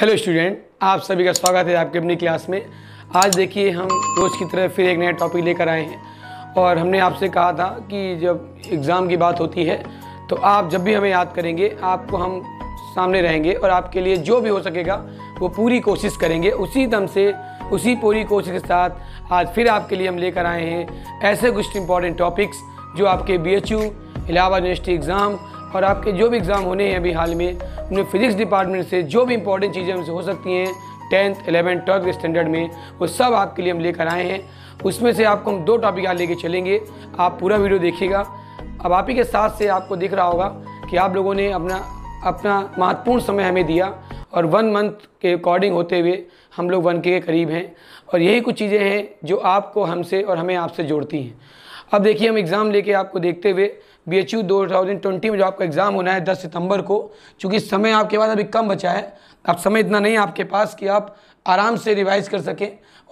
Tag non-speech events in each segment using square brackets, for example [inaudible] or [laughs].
hello student आप सभी का स्वागत है आपकी अपनी क्लास में आज देखिए हम रोज़ की तरह फिर एक नया टॉपिक लेकर आए हैं और हमने आपसे कहा था कि जब एग्ज़ाम की बात होती है तो आप जब भी हमें याद करेंगे आपको हम सामने रहेंगे और आपके लिए जो भी हो सकेगा वो पूरी कोशिश करेंगे उसी दम से उसी पूरी कोशिश के साथ आज फिर आपके लिए हम लेकर आए हैं ऐसे कुछ इंपॉर्टेंट टॉपिक्स जो आपके B H U Allahabad University exam और आपके जो भी एग्ज़ाम होने हैं अभी हाल में अपने फिजिक्स डिपार्टमेंट से जो भी इंपॉर्टेंट चीज़ें हमसे हो सकती हैं टेंथ एलेवेंथ ट्वेल्थ के स्टैंडर्ड में वो सब आपके लिए हम लेकर आए हैं उसमें से आपको हम दो टॉपिक यहाँ लेके चलेंगे आप पूरा वीडियो देखिएगा अब आप ही के साथ से आपको दिख रहा होगा कि आप लोगों ने अपना अपना महत्वपूर्ण समय हमें दिया और वन मंथ के अकॉर्डिंग होते हुए हम लोग वन के करीब हैं और यही कुछ चीज़ें हैं जो आपको हमसे और हमें आपसे जोड़ती हैं अब देखिए हम एग्ज़ाम लेके आपको देखते हुए B H U thousand twenty में जो आपका एग्ज़ाम होना है दस सितंबर को चूँकि समय आपके पास अभी कम बचा है अब समय इतना नहीं है आपके पास कि आप आराम से रिवाइज कर सकें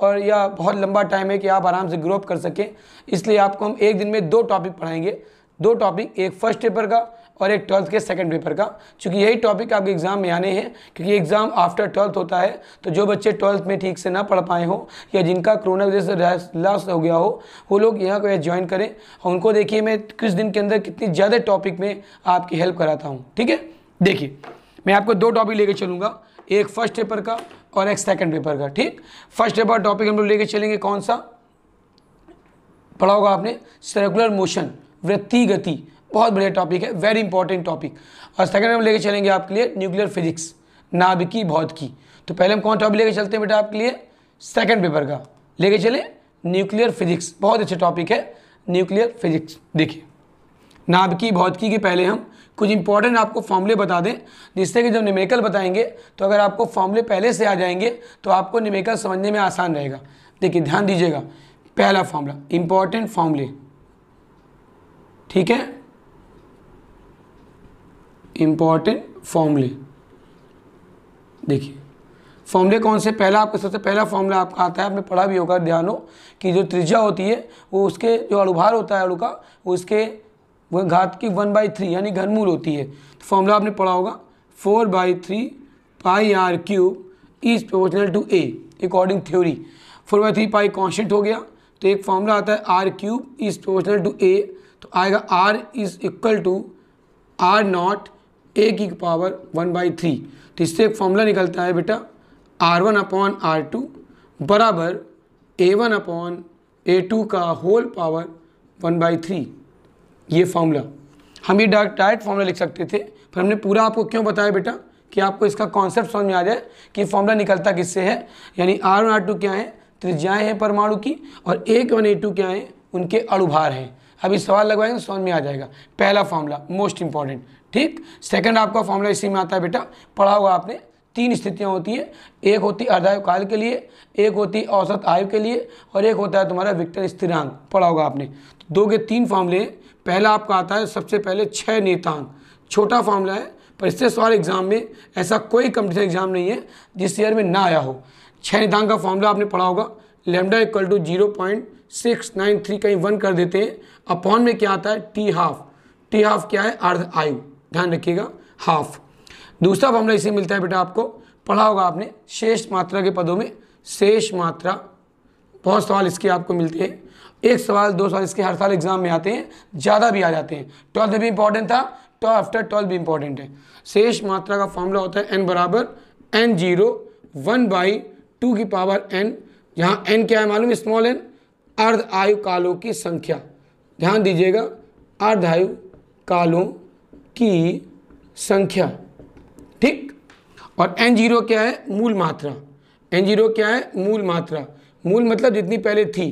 और यह बहुत लंबा टाइम है कि आप आराम से ग्रोअप कर सकें इसलिए आपको हम एक दिन में दो टॉपिक पढ़ाएंगे दो टॉपिक एक फर्स्ट पेपर का और एक ट्वेल्थ के सेकंड पेपर का क्योंकि यही टॉपिक आपके एग्ज़ाम में आने हैं क्योंकि एग्ज़ाम आफ्टर ट्वेल्थ होता है तो जो बच्चे ट्वेल्थ में ठीक से ना पढ़ पाए हो या जिनका कोरोना वजह से लॉस हो गया हो वो लोग यहाँ को ज्वाइन करें और उनको देखिए मैं कुछ दिन के अंदर कितनी ज़्यादा टॉपिक में आपकी हेल्प कराता हूँ ठीक है देखिए मैं आपको दो टॉपिक लेकर चलूँगा एक फर्स्ट पेपर का और एक सेकेंड पेपर का ठीक फर्स्ट पेपर टॉपिक हम लोग लेके चलेंगे कौन सा पढ़ा होगा आपने सर्कुलर मोशन वृत्ति गति बहुत बढ़िया टॉपिक है वेरी इंपॉर्टेंट टॉपिक और सेकंड हम लेके चलेंगे आपके लिए न्यूक्लियर फिजिक्स नाभिकी की तो पहले हम कौन टॉपिक लेके चलते हैं बेटा आपके लिए सेकंड पेपर का लेके चले न्यूक्लियर फिजिक्स बहुत अच्छा टॉपिक है न्यूक्लियर फिजिक्स देखिए नाभिकी की के पहले हम कुछ इंपॉर्टेंट आपको फॉर्मूले बता दें जिससे कि जब निमेकल बताएंगे तो अगर आपको फॉर्मूले पहले से आ जाएंगे तो आपको निमेकल समझने में आसान रहेगा देखिए ध्यान दीजिएगा पहला फॉर्मूला इंपॉर्टेंट फॉर्मूले ठीक है इम्पॉर्टेंट फॉर्मूले देखिए फॉर्मूले कौन से पहला आपका सबसे पहला फॉर्मूला आपका आता है आपने पढ़ा भी होगा ध्यान हो कि जो त्रिज्या होती है वो उसके जो अड़ुभार होता है अड़ुका का उसके वह घात की वन बाई थ्री यानी घनमूल होती है तो फॉर्मूला आपने पढ़ा होगा four by three pi R cube is proportional to A according theory four by three pi constant हो गया तो एक फॉर्मूला आता है R cube is proportional to A तो आएगा R is equal to R naught A की power one by three तो इससे एक फॉर्मूला निकलता है बेटा R one upon R two बराबर A one upon A two का whole power one by three ये फॉर्मूला हम ये डायरेक्ट डायरेक्ट फॉर्मूला लिख सकते थे पर हमने पूरा आपको क्यों बताया बेटा कि आपको इसका कॉन्सेप्ट समझ में आ जाए कि फॉर्मूला निकलता किससे है यानी आर वन आर टू क्या है त्रिज्याएँ हैं परमाणु की और एक वन ए टू क्या है उनके अणुभार हैं अभी सवाल लगवाएंगे समझ में आ जाएगा पहला फॉर्मूला मोस्ट इंपॉर्टेंट ठीक सेकंड आपका फॉर्मूला इसी में आता है बेटा पढ़ा होगा आपने तीन स्थितियाँ होती है एक होती अर्धायु काल के लिए एक होती है औसत आयु के लिए और एक होता है तुम्हारा विक्टर स्थिरांक पढ़ा होगा आपने तो दो के तीन फॉर्मूले पहला आपका आता है सबसे पहले छः नेतांग छोटा फॉर्मूला है पर इससे सवाल एग्जाम में ऐसा कोई कंपटीशन एग्जाम नहीं है जिस ईयर में ना आया हो छः नेतांग का फॉर्मूला आपने पढ़ा होगा lambda equal to zero point six nine three कहीं वन कर देते हैं अपॉन में क्या आता है टी हाफ टी हाफ क्या है अर्ध आयु ध्यान रखिएगा हाफ दूसरा फॉर्मला इसी मिलता है बेटा आपको पढ़ा होगा आपने शेष मात्रा के पदों में शेष मात्रा बहुत सवाल इसके आपको मिलते हैं एक सवाल दो सवाल इसके हर साल एग्जाम में आते हैं ज़्यादा भी आ जाते हैं ट्वेल्थ भी इंपॉर्टेंट था तो आफ्टर ट्वेल्थ भी इंपॉर्टेंट है शेष मात्रा का फॉर्मूला होता है एन बराबर N zero one by two की पावर एन यहाँ एन क्या है मालूम स्मॉल एन अर्ध आयु कालों की संख्या ध्यान दीजिएगा अर्ध आयु कालों की संख्या ठीक और एन जीरो क्या है मूल मात्रा एन जीरो क्या है मूल मात्रा मूल मतलब जितनी पहले थी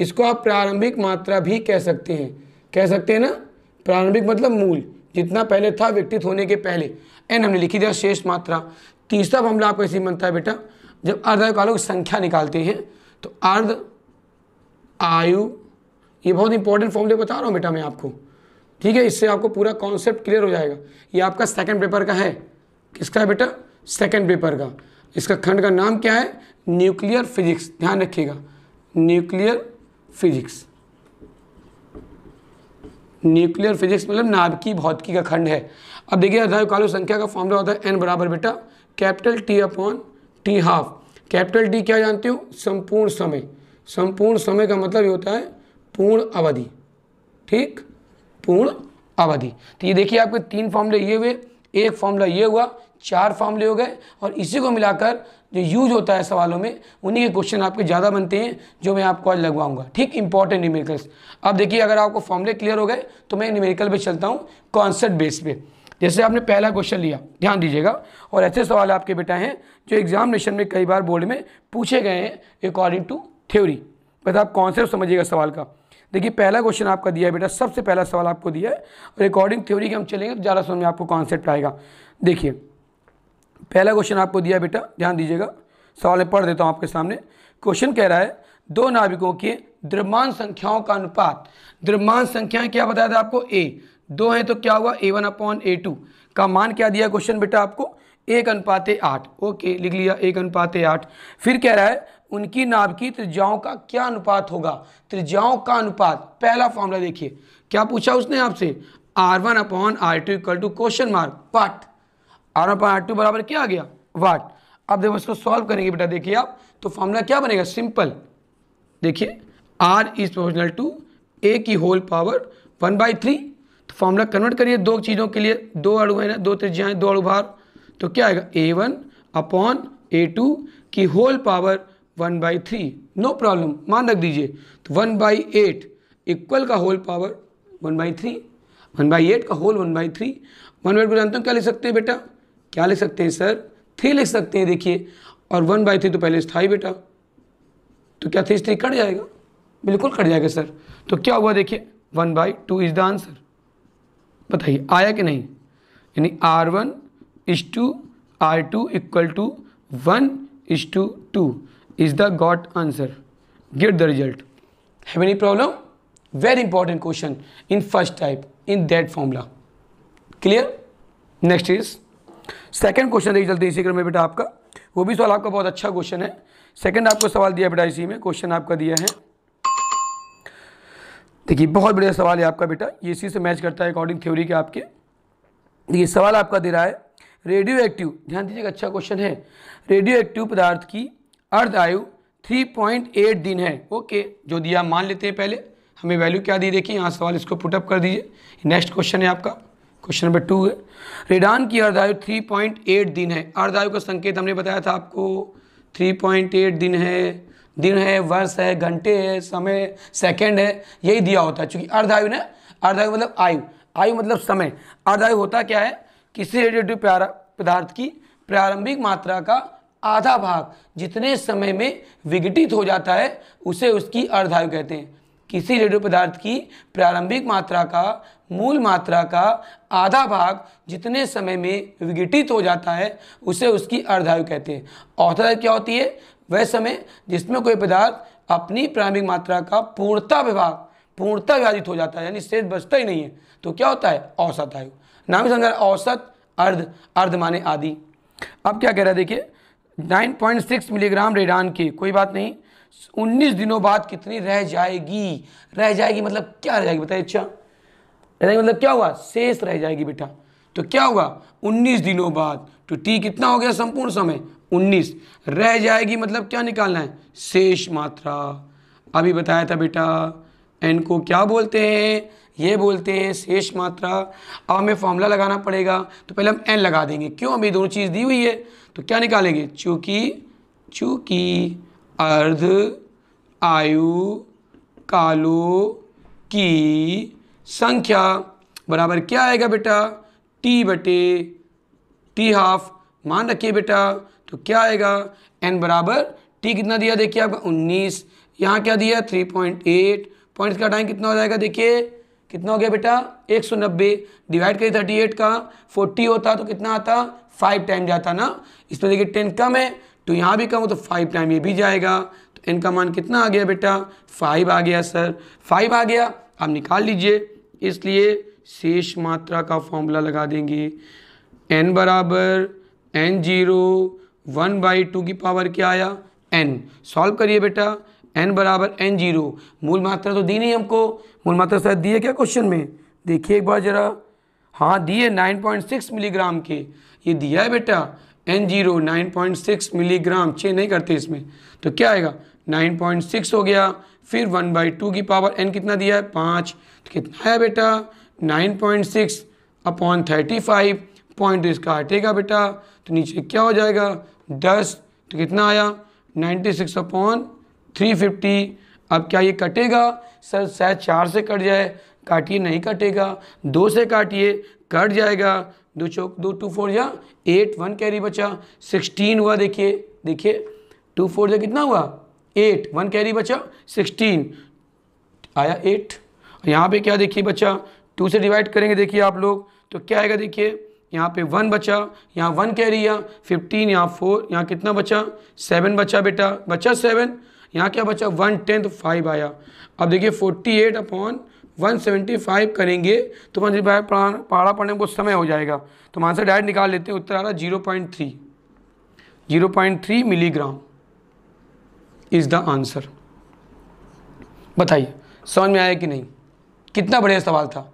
इसको आप प्रारंभिक मात्रा भी कह सकते हैं कह सकते हैं ना प्रारंभिक मतलब मूल जितना पहले था विकटित होने के पहले एन हमने लिखी दिया शेष मात्रा तीसरा मामला आपको ऐसे बनता है बेटा जब अर्धआयुकालों की संख्या निकालते हैं तो अर्ध आयु ये बहुत इंपॉर्टेंट फॉर्मूले बता रहा हूँ बेटा मैं आपको ठीक है इससे आपको पूरा कॉन्सेप्ट क्लियर हो जाएगा ये आपका सेकंड पेपर का है किसका है बेटा सेकंड पेपर का इसका खंड का नाम क्या है न्यूक्लियर फिजिक्स ध्यान रखिएगा न्यूक्लियर फिजिक्स न्यूक्लियर फिजिक्स मतलब की भौतिकी का खंड है अब देखिए अर्धायु कालो संख्या का फॉर्मूला होता है एन बराबर बेटा capital T upon T half capital T क्या जानते हो संपूर्ण समय संपूर्ण समय का मतलब ये होता है पूर्ण अवधि ठीक पूर्ण अवधि तो ये देखिए आपके तीन फॉर्मूले ये हुए एक फॉर्मूला ये हुआ चार फॉर्मूले हो गए और इसी को मिलाकर जो यूज होता है सवालों में उन्हीं के क्वेश्चन आपके ज़्यादा बनते हैं जो मैं आपको आज लगवाऊंगा ठीक इंपॉर्टेंट न्यूमेरिकल्स अब देखिए अगर आपको फॉर्मूले क्लियर हो गए तो मैं न्यूमेरिकल पे चलता हूँ कॉन्सेप्ट बेस पे जैसे आपने पहला क्वेश्चन लिया ध्यान दीजिएगा और ऐसे सवाल आपके बेटा हैं जो एग्जामिनेशन में कई बार बोर्ड में पूछे गए हैं अकॉर्डिंग टू थ्योरी बता आप कॉन्सेप्ट समझिएगा सवाल का देखिए पहला क्वेश्चन आपका दिया है बेटा सबसे पहला सवाल आपको दिया है और अकॉर्डिंग थ्योरी के हम चलेंगे तो ज़्यादा समय में आपको कॉन्सेप्ट आएगा देखिए पहला क्वेश्चन आपको दिया बेटा ध्यान दीजिएगा सवाल मैं पढ़ देता हूँ आपके सामने क्वेश्चन कह रहा है दो नाविकों के द्रव्यमान संख्याओं का अनुपात द्रव्यमान संख्याएं क्या बताया था आपको ए दो हैं तो क्या हुआ A one upon A two का मान क्या दिया क्वेश्चन बेटा आपको एक अनुपात आठ ओके लिख लिया एक अनुपात आठ फिर कह रहा है उनकी नाभ की त्रिज्याओं का क्या अनुपात होगा त्रिज्याओं का अनुपात पहला फॉर्मूला देखिए क्या पूछा उसने आपसे R one upon R two equal to question mark what R one upon R two बराबर क्या आ गया वाट अब देखो इसको सॉल्व करेंगे बेटा देखिए आप तो फॉर्मूला क्या बनेगा सिंपल देखिए R is proportional to A की whole power one by three तो फॉर्मूला कन्वर्ट करिए दो चीज़ों के लिए दो ना दो त्रिज्याएँ दो अड़ुभार तो क्या आएगा A one upon A two की whole power one by three no problem मान रख दीजिए तो वन बाई एट इक्वल का whole power one by three one by eight का whole one by three one by को जानता हूँ क्या लिख सकते हैं बेटा क्या लिख सकते हैं सर थ्री लिख सकते हैं देखिए और वन बाई थ्री तो पहले स्थाई बेटा तो क्या थ्री स्थ्री कट जाएगा बिल्कुल कट जाएगा सर तो क्या हुआ देखिए one by two is the answer बताइए आया कि नहीं यानी R one is two R two equal to one is two two is the got answer get the result have any problem very important question in first type in that formula clear next is second question देखिए चलते इसी क्रम में बेटा आपका वो भी सवाल आपका बहुत अच्छा क्वेश्चन है सेकेंड आपको सवाल दिया बेटा इसी में क्वेश्चन आपका दिया है देखिए बहुत बढ़िया सवाल है आपका बेटा ये इसी से मैच करता है अकॉर्डिंग थ्योरी के आपके देखिए सवाल आपका दे रहा है रेडियो एक्टिव ध्यान दीजिएगा अच्छा क्वेश्चन है रेडियो एक्टिव पदार्थ की अर्ध आयु 3.8 दिन है ओके जो दिया मान लेते हैं पहले हमें वैल्यू क्या दी देखिए यहाँ सवाल इसको पुटअप कर दीजिए नेक्स्ट क्वेश्चन है आपका क्वेश्चन नंबर टू है रेडान की अर्धायु एट दिन है अर्धायु का संकेत हमने बताया था आपको एट दिन है दिन है वर्ष है घंटे है समय सेकंड है यही दिया होता है चूँकि अर्धायु ने अर्धायु मतलब आयु आयु मतलब समय अर्धायु होता क्या है किसी रेडियो पदार्थ की प्रारंभिक मात्रा का आधा भाग जितने समय में विघटित हो जाता है उसे उसकी अर्धायु कहते हैं किसी रेडियो पदार्थ की प्रारंभिक मात्रा का मूल मात्रा का आधा भाग जितने समय में विघटित हो जाता है उसे उसकी अर्धायु कहते हैं औसत क्या होती है वह समय जिसमें कोई पदार्थ अपनी प्रारंभिक मात्रा का पूर्णता विभाग पूर्णता विभाजित हो जाता है यानी शेष बचता ही नहीं है तो क्या होता है औसत आयु नाम समझा औसत अर्ध अर्ध माने आदि अब क्या कह रहा है देखिए 9.6 मिलीग्राम रेडान की कोई बात नहीं 19 दिनों बाद कितनी रह जाएगी रह जाएगी मतलब क्या रह जाएगी बताइए अच्छा रह जाएगी मतलब क्या हुआ शेष रह जाएगी बेटा तो क्या होगा 19 दिनों बाद तो टी कितना हो गया संपूर्ण समय 19 रह जाएगी मतलब क्या निकालना है शेष मात्रा अभी बताया था बेटा एन को क्या बोलते हैं ये बोलते हैं शेष मात्रा अब हमें फॉर्मूला लगाना पड़ेगा तो पहले हम एन लगा देंगे क्यों हमें दोनों चीज़ दी हुई है तो क्या निकालेंगे चूँकि चूँकि अर्ध आयु कालों की संख्या बराबर क्या आएगा बेटा टी बटे टी हाफ मान रखिए बेटा तो क्या आएगा एन बराबर टी कितना दिया देखिए आपका उन्नीस यहाँ क्या दिया थ्री पॉइंट एट पॉइंट का टाइम कितना हो जाएगा देखिए कितना हो गया बेटा 190 डिवाइड करिए एट का 40 होता तो कितना आता फाइव टाइम जाता ना इसमें देखिए टेन कम है तो यहाँ भी कम हो तो फाइव टाइम ये भी जाएगा तो एन का मान कितना आ गया बेटा फाइव आ गया सर फाइव आ गया आप निकाल लीजिए इसलिए शेष मात्रा का फॉर्मूला लगा देंगे एन बराबर N zero one by two की पावर क्या आया एन सॉल्व करिए बेटा एन बराबर एन जीरो मूल मात्रा तो दी नहीं हमको मूल मात्रा शायद दी है क्या क्वेश्चन में देखिए एक बार ज़रा हाँ दिए नाइन पॉइंट सिक्स मिलीग्राम के ये दिया है बेटा N zero nine point six milligram छः नहीं करते इसमें तो क्या आएगा नाइन पॉइंट सिक्स हो गया फिर वन बाई टू की पावर एन कितना दिया है पाँच तो कितना है बेटा nine point six upon thirty five point इसका हटेगा बेटा तो नीचे क्या हो जाएगा दस तो कितना आया ninety six upon three fifty अब क्या ये कटेगा सर शायद चार से कट जाए काटिए नहीं कटेगा दो से काटिए कट जाएगा दो चौक दो टू फोर या एट वन कैरी बचा सिक्सटीन हुआ देखिए देखिए टू फोर या कितना हुआ एट वन कैरी बचा सिक्सटीन आया एट यहाँ पे क्या देखिए बच्चा टू से डिवाइड करेंगे देखिए आप लोग तो क्या आएगा देखिए यहाँ पे वन बचा यहाँ वन कह रही है फिफ्टीन यहाँ फोर यहाँ कितना बचा सेवन बचा बेटा बचा सेवन यहाँ क्या बचा वन टेंथ फाइव आया अब देखिए forty eight upon one seventy five करेंगे तो वन जी फाइव पढ़ा पढ़ने को समय हो जाएगा तो हम आंसर डायरेक्ट निकाल लेते हैं उत्तर आ रहा zero point three zero point three milligram is the answer बताइए समझ में आया कि नहीं कितना बढ़िया सवाल था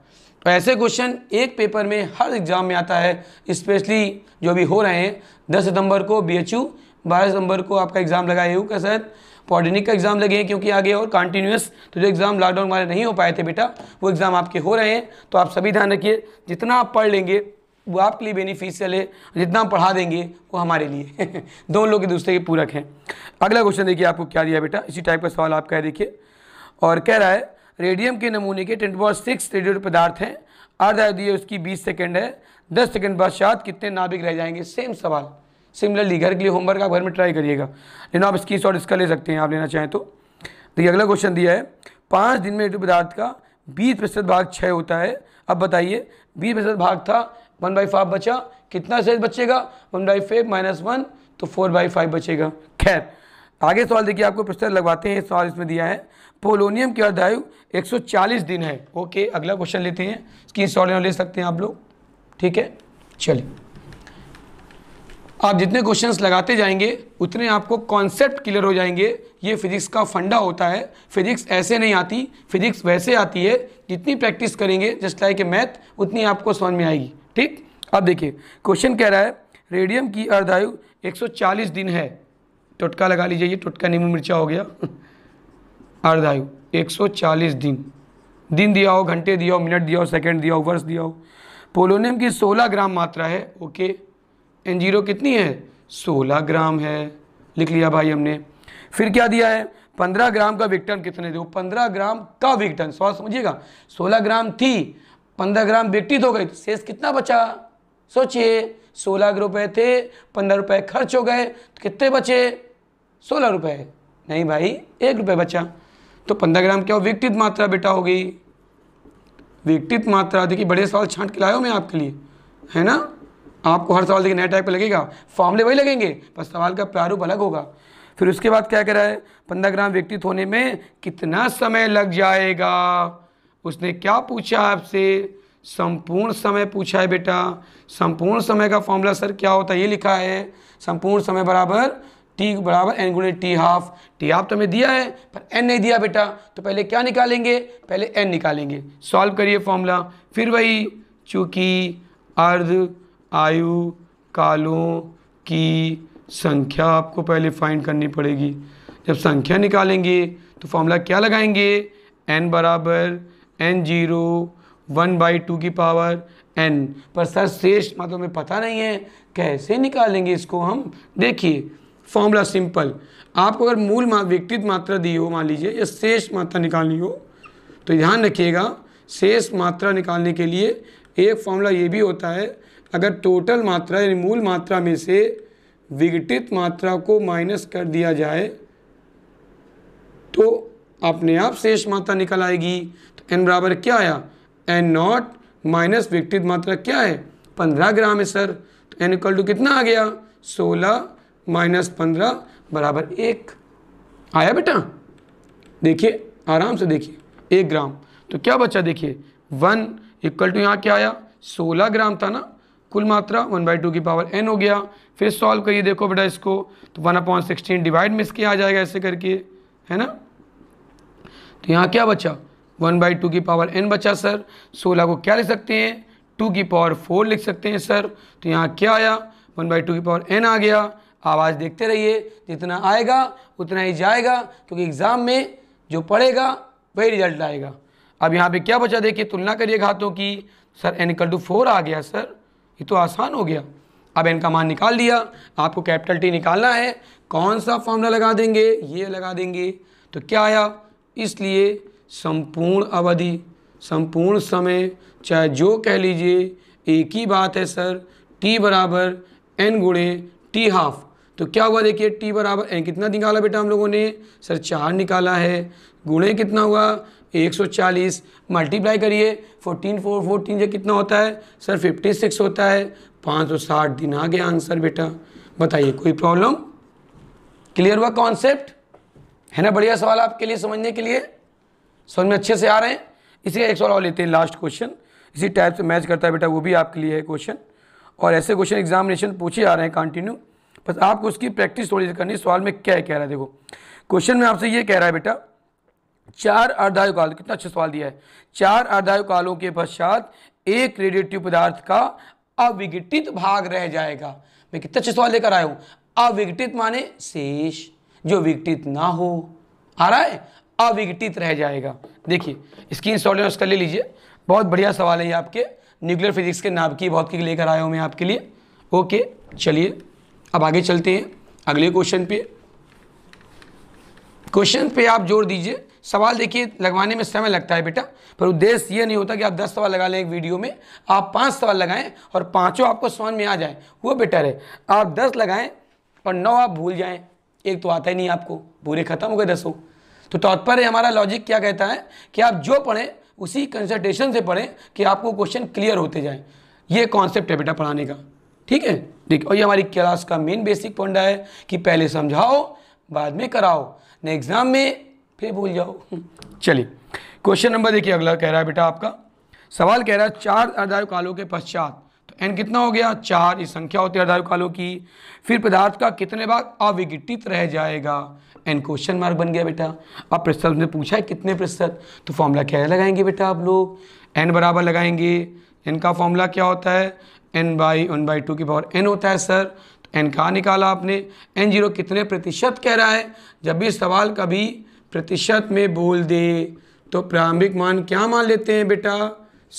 तो ऐसे क्वेश्चन एक पेपर में हर एग्ज़ाम में आता है स्पेशली जो भी हो रहे हैं दस सितंबर को बी एच यू बारह सितंबर को आपका एग्ज़ाम लगा यू का शायद पॉलिटेक्निक का एग्ज़ाम लगे हैं क्योंकि आगे और कंटिन्यूस तो जो एग्ज़ाम लॉकडाउन वाले नहीं हो पाए थे बेटा वो एग्ज़ाम आपके हो रहे हैं तो आप सभी ध्यान रखिए जितना आप पढ़ लेंगे वो आपके लिए बेनिफिशियल है जितना पढ़ा देंगे वो हमारे लिए [laughs] दो लोग एक दूसरे के पूरक हैं अगला क्वेश्चन देखिए आपको क्या दिया बेटा इसी टाइप का सवाल आपका है देखिए और कह रहा है रेडियम के नमूने के टेंट पावर सिक्स रेडियो पदार्थ हैं अर्ध है उसकी बीस सेकेंड है दस सेकेंड शायद कितने नाभिक रह जाएंगे सेम सवाल सिमिलरली घर के लिए होमवर्क आप घर में ट्राई करिएगा लेकिन आप इसकी शॉर्ट इसका ले सकते हैं आप लेना चाहें तो देखिए तो अगला क्वेश्चन दिया है पाँच दिन में रेडियो पदार्थ का बीस प्रतिशत भाग छः होता है अब बताइए बीस प्रतिशत भाग था वन बाई फाइव बचा कितना सेज बचेगा one by five minus one तो फोर बाई फाइव बचेगा खैर आगे सवाल देखिए आपको प्रश्न लगवाते हैं सवाल इसमें दिया है पोलोनियम की अर्धायु 140 दिन है ओके अगला क्वेश्चन लेते हैं इसकी इंस्टॉलमेंट ले सकते हैं आप लोग ठीक है चलिए आप जितने क्वेश्चंस लगाते जाएंगे उतने आपको कॉन्सेप्ट क्लियर हो जाएंगे ये फिजिक्स का फंडा होता है फिजिक्स ऐसे नहीं आती फिजिक्स वैसे आती है जितनी प्रैक्टिस करेंगे जस्ट लाइक ए मैथ उतनी आपको समझ में आएगी ठीक अब देखिए क्वेश्चन कह रहा है रेडियम की अर्धायु 140 दिन है टोटका लगा लीजिए ये टोटका नींबू मिर्चा हो गया अर्धायु 140 दिन दिन दिया हो घंटे दिया हो मिनट दिया हो सेकंड दिया हो वर्ष दिया हो पोलोनियम की 16 ग्राम मात्रा है ओके एन जीरो कितनी है 16 ग्राम है लिख लिया भाई हमने फिर क्या दिया है 15 ग्राम का विक्टन कितने दो 15 ग्राम का विक्टन सवाल समझिएगा 16 ग्राम थी 15 ग्राम विकटित हो गई तो शेष कितना बचा सोचिए सोलह रुपये थे पंद्रह रुपये खर्च हो गए तो कितने बचे सोलह रुपये नहीं भाई एक रुपये बचा तो पंद्रह ग्राम क्या हो विकटित मात्रा बेटा हो गई विकटित मात्रा देखिए बड़े सवाल छांट के लाया हूँ मैं आपके लिए है ना आपको हर सवाल देखिए नए टाइप पर लगेगा फॉर्मले वही लगेंगे पर सवाल का प्रारूप अलग होगा फिर उसके बाद क्या कह रहा है पंद्रह ग्राम विकटित होने में कितना समय लग जाएगा उसने क्या पूछा आपसे संपूर्ण समय पूछा है बेटा संपूर्ण समय का फॉर्मूला सर क्या होता है ये लिखा है संपूर्ण समय बराबर टी बराबर एन गुणे टी हाफ टी हाफ तो हमें दिया है पर एन नहीं दिया बेटा तो पहले क्या निकालेंगे पहले एन निकालेंगे सॉल्व करिए फॉर्मूला फिर वही चूँकि अर्ध आयु कालों की संख्या आपको पहले फाइंड करनी पड़ेगी जब संख्या निकालेंगे तो फॉर्मूला क्या लगाएंगे एन बराबर N zero one by two की पावर एन पर सर शेष मतलब हमें पता नहीं है कैसे निकालेंगे इसको हम देखिए फॉर्मूला सिंपल आपको अगर मूल मा विकटित मात्रा दी हो मान लीजिए या शेष मात्रा निकालनी हो तो ध्यान रखिएगा शेष मात्रा निकालने के लिए एक फॉर्मूला ये भी होता है अगर टोटल मात्रा यानी मूल मात्रा में से विघटित मात्रा को माइनस कर दिया जाए तो अपने आप शेष मात्रा निकल आएगी तो एन बराबर क्या आया एन नॉट माइनस विघटित मात्रा क्या है पंद्रह ग्राम है सर तो एन इक्वल टू कितना आ गया सोलह माइनस पंद्रह बराबर एक आया बेटा देखिए आराम से देखिए एक ग्राम तो क्या बचा देखिए वन इक्वल टू यहाँ क्या आया सोलह ग्राम था ना कुल मात्रा वन बाई टू की पावर एन हो गया फिर सॉल्व करिए देखो बेटा इसको तो वन अपॉइंट सिक्सटीन डिवाइड में इसके आ जाएगा ऐसे करके है ना तो यहाँ क्या बचा वन बाई टू की पावर एन बचा सर सोलह को क्या लिख सकते हैं टू की पावर फोर लिख सकते हैं सर तो यहाँ क्या आया वन बाई टू की पावर एन आ गया आवाज़ देखते रहिए जितना आएगा उतना ही जाएगा क्योंकि एग्ज़ाम में जो पढ़ेगा वही रिजल्ट आएगा अब यहाँ पे क्या बचा देखिए तुलना करिए घातों की sir N equal to four आ गया सर ये तो आसान हो गया अब एन का मान निकाल दिया आपको कैपिटल टी निकालना है कौन सा फॉर्मूला लगा देंगे ये लगा देंगे तो क्या आया इसलिए संपूर्ण अवधि संपूर्ण समय चाहे जो कह लीजिए एक ही बात है सर टी बराबर एन गुणे टी हाफ तो क्या हुआ देखिए टी बराबर कितना निकाला बेटा हम लोगों ने सर चार निकाला है गुणे कितना हुआ 140 मल्टीप्लाई करिए 14 फोर फोर्टीन ये कितना होता है सर 56 होता है 560 दिन आ गया आंसर बेटा बताइए कोई प्रॉब्लम क्लियर हुआ कॉन्सेप्ट है ना बढ़िया सवाल आपके लिए समझने के लिए समझ में अच्छे से आ रहे हैं इसी एक सवाल और लेते हैं लास्ट क्वेश्चन इसी टाइप से मैच करता है बेटा वो भी आपके लिए है क्वेश्चन और ऐसे क्वेश्चन एग्जामिनेशन पूछे आ रहे हैं कंटिन्यू बस आपको उसकी प्रैक्टिस थोड़ी सी करनी सवाल में क्या कह रहा है देखो क्वेश्चन में आपसे ये कह रहा है बेटा चार अर्धायु काल कितना अच्छा सवाल दिया है चार अर्धायु कालों के पश्चात एक रेडिएटिव पदार्थ का अविघटित भाग रह जाएगा मैं कितना अच्छा सवाल लेकर आया हूँ अविघटित माने शेष जो विघटित ना हो आ रहा है अविघटित रह जाएगा देखिए स्क्रीन शॉट उसका ले लीजिए बहुत बढ़िया सवाल है ये आपके न्यूक्लियर फिजिक्स के नाभिकीय की बहुत लेकर आया हूँ मैं आपके लिए ओके चलिए अब आगे चलते हैं अगले क्वेश्चन पे क्वेश्चन पे आप जोर दीजिए सवाल देखिए लगवाने में समय लगता है बेटा पर उद्देश्य यह नहीं होता कि आप दस सवाल लगा लें एक वीडियो में आप पाँच सवाल लगाएं और पाँचों आपको समझ में आ जाए वो बेटर है आप दस लगाएं और नौ आप भूल जाएं एक तो आता ही नहीं आपको पूरे ख़त्म हो गए दसों तो तात्पर्य हमारा लॉजिक क्या कहता है कि आप जो पढ़ें उसी कंसल्टेशन से पढ़ें कि आपको क्वेश्चन क्लियर होते जाएँ ये कॉन्सेप्ट है बेटा पढ़ाने का ठीक है ठीक और ये हमारी क्लास का मेन बेसिक पॉइंट है कि पहले समझाओ बाद में कराओ न एग्ज़ाम में फिर भूल जाओ [laughs] चलिए क्वेश्चन नंबर देखिए अगला कह रहा है बेटा आपका सवाल कह रहा है चार अर्धायु कालों के पश्चात तो एन कितना हो गया चार ये संख्या होती है अर्धायु कालों की फिर पदार्थ का कितने भाग अविघटित रह जाएगा एन क्वेश्चन मार्क बन गया बेटा अब प्रतिशत ने पूछा है कितने प्रतिशत तो फॉर्मूला क्या लगाएंगे बेटा आप लोग एन बराबर लगाएंगे इनका फॉर्मूला क्या होता है N by one by two की पावर एन होता है सर तो एन कहाँ निकाला आपने एन जीरो कितने प्रतिशत कह रहा है जब भी सवाल कभी प्रतिशत में बोल दे तो प्रारंभिक मान क्या मान लेते हैं बेटा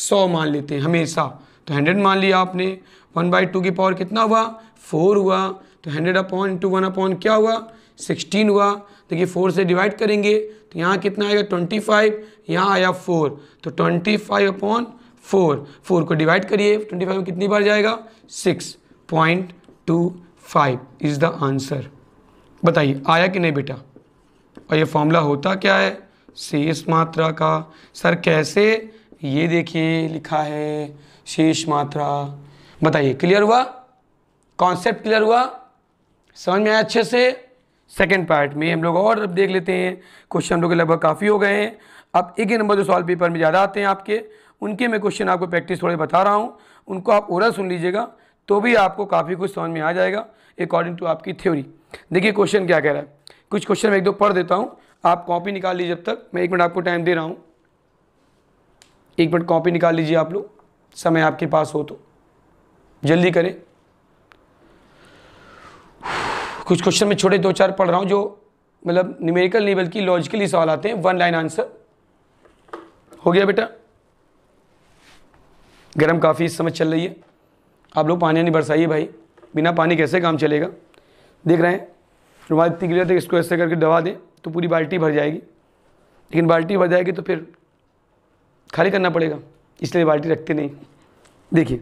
सौ मान लेते हैं हमेशा तो हंड्रेड मान लिया आपने वन बाई टू की पावर कितना हुआ फोर हुआ तो hundred upon into one upon क्या हुआ सिक्सटीन हुआ देखिए फोर से डिवाइड करेंगे तो यहाँ कितना आएगा ट्वेंटी फाइव यहाँ आया फोर तो twenty five upon four four को डिवाइड करिए ट्वेंटी फाइव कितनी बार जाएगा six point two five is the answer बताइए आया कि नहीं बेटा और ये फॉर्मूला होता क्या है शेष मात्रा का सर कैसे ये देखिए लिखा है शेष मात्रा बताइए क्लियर हुआ कॉन्सेप्ट क्लियर हुआ समझ में आया अच्छे से सेकेंड पार्ट में हम लोग और देख लेते हैं क्वेश्चन हम लोग के लगभग काफ़ी हो गए हैं अब एक ही नंबर जो सॉल्व पेपर में ज़्यादा आते हैं आपके उनके मैं क्वेश्चन आपको प्रैक्टिस थोड़े बता रहा हूँ उनको आप ओरल सुन लीजिएगा तो भी आपको काफ़ी कुछ समझ में आ जाएगा अकॉर्डिंग टू आपकी थ्योरी देखिए क्वेश्चन क्या कह रहा है कुछ क्वेश्चन मैं एक दो पढ़ देता हूँ आप कॉपी निकाल लीजिए जब तक मैं एक मिनट आपको टाइम दे रहा हूँ एक मिनट कॉपी निकाल लीजिए आप लोग समय आपके पास हो तो जल्दी करें कुछ क्वेश्चन में छोटे दो चार पढ़ रहा हूँ जो मतलब न्यूमेरिकल नहीं बल्कि लॉजिकली सवाल आते हैं वन लाइन आंसर हो गया बेटा गर्म काफ़ी इस समय चल रही है आप लोग पानी नहीं बरसाइए भाई बिना पानी कैसे काम चलेगा देख रहे हैं रुमाल इतनी गिर जाती इसको ऐसे करके दबा दें तो पूरी बाल्टी भर जाएगी लेकिन बाल्टी भर जाएगी तो फिर खाली करना पड़ेगा इसलिए बाल्टी रखते नहीं देखिए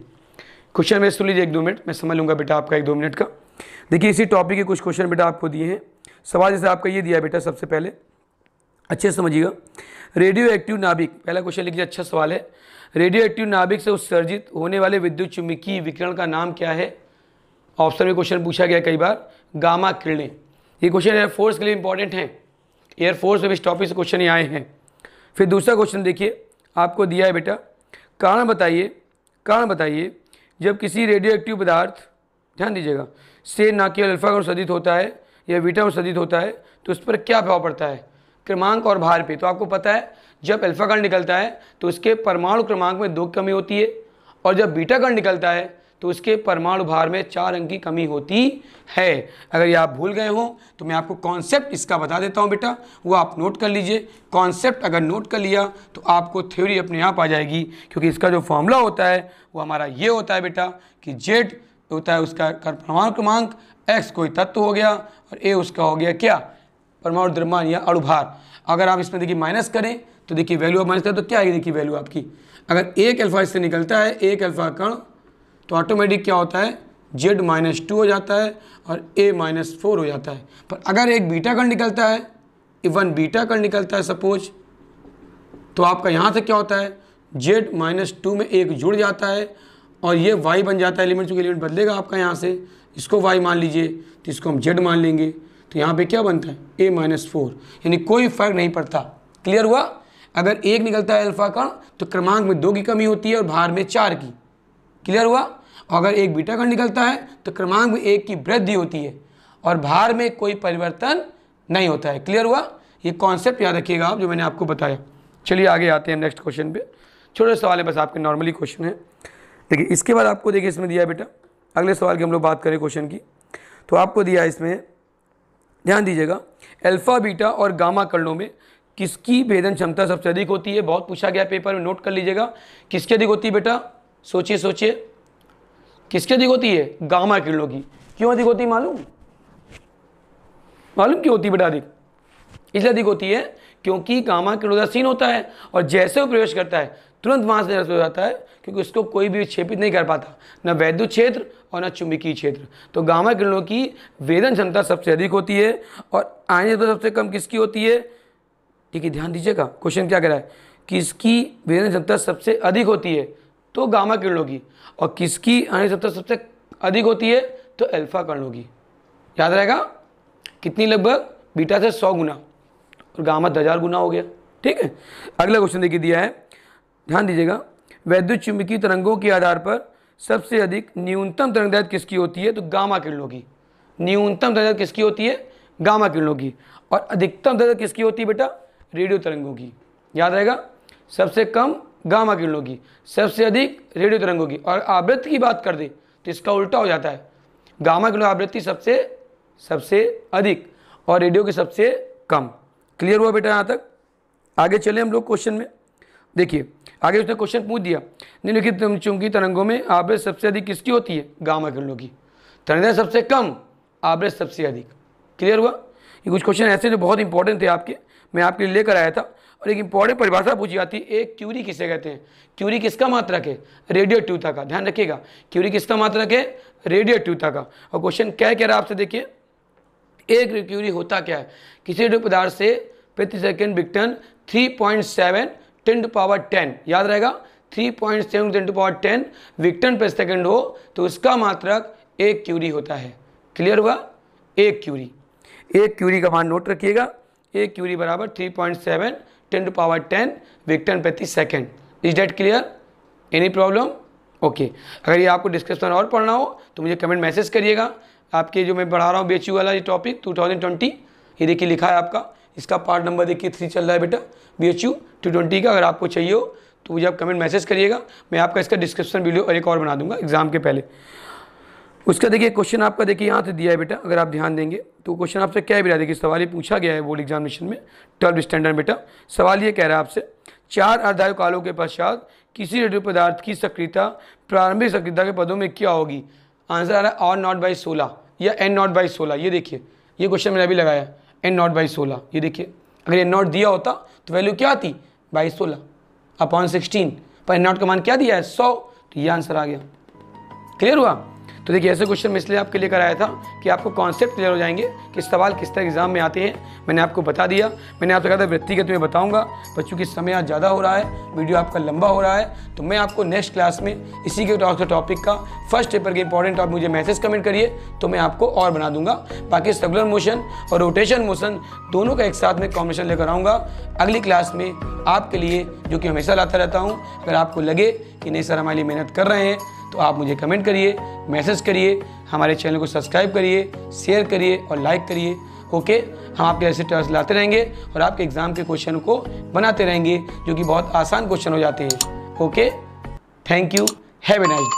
क्वेश्चन में सुन लीजिए एक दो मिनट मैं समझ लूँगा बेटा आपका एक दो मिनट का देखिए इसी टॉपिक के कुछ क्वेश्चन बेटा आपको दिए हैं सवाल जैसे आपका ये दिया बेटा सबसे पहले अच्छे समझिएगा रेडियो एक्टिव नाभिक पहला क्वेश्चन लिखिए अच्छा सवाल है रेडियो एक्टिव नाभिक से उत्सर्जित होने वाले विद्युत चुम्बकीय विकिरण का नाम क्या है ऑप्शन में क्वेश्चन पूछा गया कई बार गामा किरणें ये क्वेश्चन एयरफोर्स के लिए इंपॉर्टेंट हैं एयरफोर्स में भी टॉपिक से क्वेश्चन ये आए हैं फिर दूसरा क्वेश्चन देखिए आपको दिया है बेटा कारण बताइए कारण बताइए जब किसी रेडियो एक्टिव पदार्थ ध्यान दीजिएगा से ना केवल का सदित होता है या बीटा में सदित होता है तो उस पर क्या प्रभाव पड़ता है क्रमांक और भार पे तो आपको पता है जब अल्फा कण निकलता है तो उसके परमाणु क्रमांक में दो की कमी होती है और जब बीटा कण निकलता है तो उसके परमाणु भार में चार अंक की कमी होती है अगर ये आप भूल गए हो तो मैं आपको कॉन्सेप्ट इसका बता देता हूँ बेटा वो आप नोट कर लीजिए कॉन्सेप्ट अगर नोट कर लिया तो आपको थ्योरी अपने आप आ जाएगी क्योंकि इसका जो फॉर्मूला होता है वो हमारा ये होता है बेटा कि जेड होता है उसका परमाणु क्रमांक एक्स कोई तत्व हो गया और ए उसका हो गया क्या परमाणु द्रव्यमान या अणुभार अगर आप इसमें देखिए माइनस करें तो देखिए वैल्यू आप माइनस तो क्या आएगी देखिए वैल्यू आपकी अगर एक अल्फ़ा इससे निकलता है एक अल्फ़ा कण तो ऑटोमेटिक क्या होता है जेड माइनस टू हो जाता है और ए माइनस फोर हो जाता है पर अगर एक बीटा कण निकलता है इवन बीटा कण निकलता है सपोज तो आपका यहाँ से क्या होता है जेड माइनस टू में एक जुड़ जाता है और ये वाई बन जाता है एलिमेंट चूंकि एलिमेंट बदलेगा आपका यहाँ से इसको वाई मान लीजिए तो इसको हम जेड मान लेंगे तो यहाँ पे क्या बनता है ए माइनस फोर यानी कोई फर्क नहीं पड़ता क्लियर हुआ अगर एक निकलता है अल्फा कण तो क्रमांक में दो की कमी होती है और भार में चार की क्लियर हुआ और अगर एक बीटा कण निकलता है तो क्रमांक में एक की वृद्धि होती है और भार में कोई परिवर्तन नहीं होता है क्लियर हुआ ये कॉन्सेप्ट याद रखिएगा आप जो मैंने आपको बताया चलिए आगे आते हैं नेक्स्ट क्वेश्चन पे छोटे सवाल है बस आपके नॉर्मली क्वेश्चन है देखिए इसके बाद आपको देखिए इसमें दिया बेटा अगले सवाल की हम लोग बात करें क्वेश्चन की तो आपको दिया इसमें ध्यान दीजिएगा अल्फ़ा बीटा और गामा कर्णों में किसकी भेदन क्षमता सबसे अधिक होती है बहुत पूछा गया पेपर में नोट कर लीजिएगा किसके अधिक होती है बेटा सोचिए सोचिए किसके अधिक होती है गामा किरणों की क्यों अधिक होती है मालूम मालूम क्यों होती है बेटा अधिक इसलिए अधिक होती है क्योंकि गामा किरणों का सीन होता है और जैसे वो प्रवेश करता है तुरंत वहां से निरस्त हो जाता है क्योंकि उसको कोई भी क्षेपित नहीं कर पाता न वैद्युत क्षेत्र और न चुंबकीय क्षेत्र तो गामा किरणों की वेदन क्षमता सबसे अधिक होती है और आयन सबसे कम किसकी होती है ठीक है ध्यान दीजिएगा क्वेश्चन क्या कह रहा है किसकी विभेदन क्षमता सबसे अधिक होती है तो गामा किरणों की और किसकी अणु क्षमता सबसे अधिक होती है तो अल्फा किरणों की याद रहेगा कितनी लगभग बीटा से सौ गुना और गामा हजार गुना हो गया ठीक है अगला क्वेश्चन देखिए दिया है ध्यान दीजिएगा वैद्युत चुंबकीय तरंगों के आधार पर सबसे अधिक न्यूनतम तरंग दर्द किसकी होती है तो गामा किरणों की न्यूनतम दर्द किसकी होती है गामा किरणों की और अधिकतम दर्द किसकी होती है बेटा रेडियो तरंगों की याद रहेगा सबसे कम गामा किरणों की सबसे अधिक रेडियो तरंगों की और आवृत्ति की बात कर दे तो इसका उल्टा हो जाता है गामा किरणों आवृत्ति सबसे सबसे अधिक और रेडियो की सबसे कम क्लियर हुआ बेटा यहाँ तक आगे चले हम लोग क्वेश्चन में देखिए आगे उसने क्वेश्चन पूछ दिया निम्नलिखित चुंबकीय तरंगों में आवृत्ति सबसे अधिक किसकी होती है गामा किरणों की तरंगें सबसे कम आवरेज सबसे अधिक क्लियर हुआ ये कुछ क्वेश्चन ऐसे जो बहुत इंपॉर्टेंट थे आपके मैं आपके लिए लेकर आया था और एक इंपॉर्टेंट परिभाषा पूछी जाती है एक क्यूरी किसे कहते हैं क्यूरी किसका मात्रक है रेडियो ट्यूता का ध्यान रखिएगा क्यूरी किसका मात्रक है रेडियो ट्यूता का और क्वेश्चन क्या कह रहा है आपसे देखिए एक क्यूरी होता क्या है किसी रेडियो पदार्थ से प्रति सेकेंड बिक्टन three point seven ten to power ten याद रहेगा three point seven ten to power ten विक्टन पर सेकेंड हो तो उसका मात्रक एक क्यूरी होता है क्लियर हुआ एक क्यूरी एक क्यूरी का मान नोट रखिएगा ए क्यूरी बराबर three point seven ten to power ten विक्टन प्रति second is that clear any problem okay अगर ये आपको डिस्क्रिप्शन और पढ़ना हो तो मुझे कमेंट मैसेज करिएगा आपके जो मैं पढ़ा रहा हूँ बी वाला ये टॉपिक टू थाउजेंड ट्वेंटी ये देखिए लिखा है आपका इसका पार्ट नंबर देखिए थ्री चल रहा है बेटा B H U two twenty का अगर आपको चाहिए हो तो मुझे आप कमेंट मैसेज करिएगा मैं आपका इसका डिस्क्रिप्शन वीडियो एक और बना दूंगा एग्ज़ाम के पहले उसका देखिए क्वेश्चन आपका देखिए यहाँ से दिया है बेटा अगर आप ध्यान देंगे तो क्वेश्चन आपसे क्या है बेटा देखिए सवाल ये पूछा गया है बोर्ड एग्जामिनेशन में ट्वेल्थ स्टैंडर्ड बेटा सवाल ये कह रहा है आपसे चार आधायु कालों के पश्चात किसी रेडियो पदार्थ की सक्रियता प्रारंभिक सक्रियता के पदों में क्या होगी आंसर आ रहा है आर नॉट बाई सोलह या एन नॉट बाई सोलह ये देखिए ये क्वेश्चन मैंने अभी लगाया एन नॉट बाई सोलह ये देखिए अगर एन नॉट दिया होता तो वैल्यू क्या आती बाई सोलह अपॉन सिक्सटीन पर एन नॉट का मान क्या दिया है सौ तो ये आंसर आ गया क्लियर हुआ तो देखिए ऐसे क्वेश्चन मैं इसलिए आपके लिए कराया था कि आपको कॉन्सेप्ट क्लियर हो जाएंगे कि सवाल किस तरह एग्जाम में आते हैं मैंने आपको बता दिया मैंने आपसे कहा था व्यक्तिगत में बताऊंगा पर चूँकि समय आज ज़्यादा हो रहा है वीडियो आपका लंबा हो रहा है तो मैं आपको नेक्स्ट क्लास में इसी के टॉपिक का फर्स्ट पेपर के इंपॉर्टेंट टॉपिक मुझे मैसेज कमेंट करिए तो मैं आपको और बना दूंगा बाकी सर्गुलर मोशन और रोटेशन मोशन दोनों का एक साथ में कॉम्बिनेशन लेकर आऊँगा अगली क्लास में आपके लिए जो कि हमेशा लाता रहता हूँ अगर आपको लगे कि नहीं सर हमारे लिए मेहनत कर रहे हैं तो आप मुझे कमेंट करिए मैसेज करिए हमारे चैनल को सब्सक्राइब करिए शेयर करिए और लाइक करिए ओके हम आपके ऐसे टर्स लाते रहेंगे और आपके एग्ज़ाम के क्वेश्चन को बनाते रहेंगे जो कि बहुत आसान क्वेश्चन हो जाते हैं okay thank you have a night